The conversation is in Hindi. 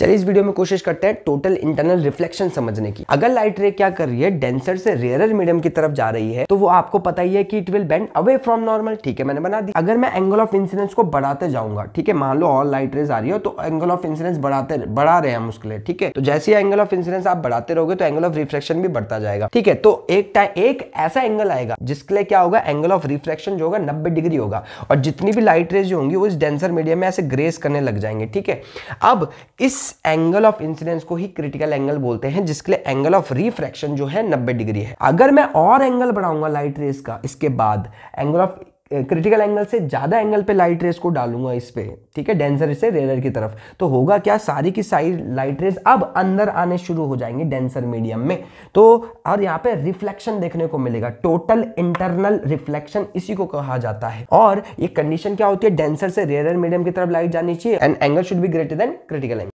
चलिए इस वीडियो में कोशिश करते हैं टोटल इंटरनल रिफ्लेक्शन समझने की अगर लाइट रे क्या कर रही है डेंसर से रेयर मीडियम की तरफ जा रही है तो वो आपको पता ही है कि it will bend away from normal ठीक है मैंने बना दी अगर मैं एंगल ऑफ इंसिडेंस को बढ़ाते जाऊंगा ठीक है मान लो ऑल लाइट रेज आ रही हो तो एंगल ऑफ इंसिडेंस बढ़ाते बढ़ा रहे हैं हम ठीक है तो जैसे एंगल ऑफ इंसिडेंस आप बढ़ाते रहोगे तो एंगल ऑफ रिफ्लेक्शन भी बढ़ता जाएगा ठीक है तो एक टाइम एक ऐसा एंगल आएगा जिसके लिए क्या होगा एंगल ऑफ रिफ्लेक्शन जो होगा नब्बे डिग्री होगा और जितनी भी लाइट रेज होंगी वो इस डेंसर मीडियम में ऐसे ग्रेस करने लग जाएंगे ठीक है अब इस एंगल ऑफ इंसिडेंस को ही क्रिटिकल एंगल बोलते हैं जिसके लिए एंगल ऑफ रिफ्रैक्शन जो है नब्बे डिग्री है अगर मैं और एंगल बढ़ाऊंगा लाइट रेस का इसके बाद एंगल ऑफ क्रिटिकल एंगल से ज़्यादा एंगल पे लाइट रेस को डालूंगा इस पे ठीक है डेंसर से रेलर की तरफ तो होगा क्या सारी की सारी लाइट रेस अब अंदर आने शुरू हो जाएंगे डेंसर मीडियम में तो और यहाँ पे रिफ्लेक्शन देखने को मिलेगा टोटल इंटरनल रिफ्लेक्शन इसी को कहा जाता है और ये कंडीशन क्या होती है डेंसर से रेलर मीडियम की तरफ लाइट जानी चाहिए एंड एंगल शुड भी ग्रेटर देन क्रिटिकल एंगल